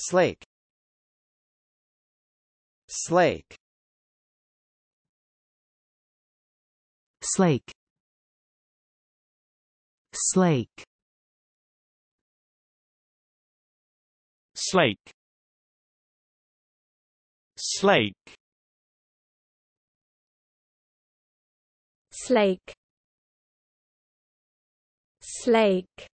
Slake Slake Slake Slake Slake Slake Slake Slake